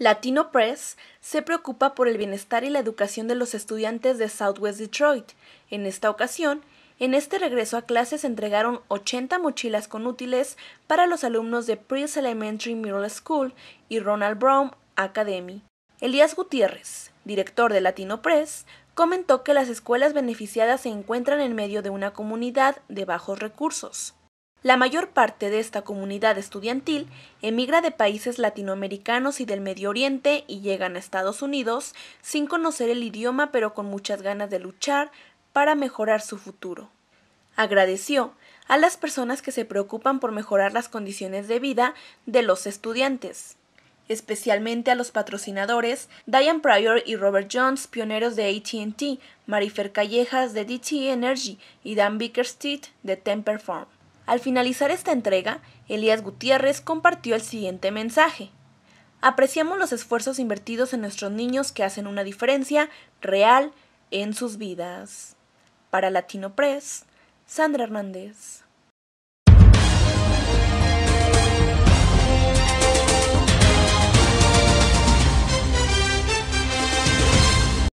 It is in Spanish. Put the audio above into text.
Latino Press se preocupa por el bienestar y la educación de los estudiantes de Southwest Detroit. En esta ocasión, en este regreso a clases entregaron 80 mochilas con útiles para los alumnos de Prince Elementary Middle School y Ronald Brown Academy. Elías Gutiérrez, director de Latino Press, comentó que las escuelas beneficiadas se encuentran en medio de una comunidad de bajos recursos. La mayor parte de esta comunidad estudiantil emigra de países latinoamericanos y del Medio Oriente y llegan a Estados Unidos sin conocer el idioma pero con muchas ganas de luchar para mejorar su futuro. Agradeció a las personas que se preocupan por mejorar las condiciones de vida de los estudiantes especialmente a los patrocinadores Diane Pryor y Robert Jones, pioneros de ATT, Marifer Callejas de DT Energy y Dan Bickersteed de Temper Farm. Al finalizar esta entrega, Elías Gutiérrez compartió el siguiente mensaje. Apreciamos los esfuerzos invertidos en nuestros niños que hacen una diferencia real en sus vidas. Para Latino Press, Sandra Hernández.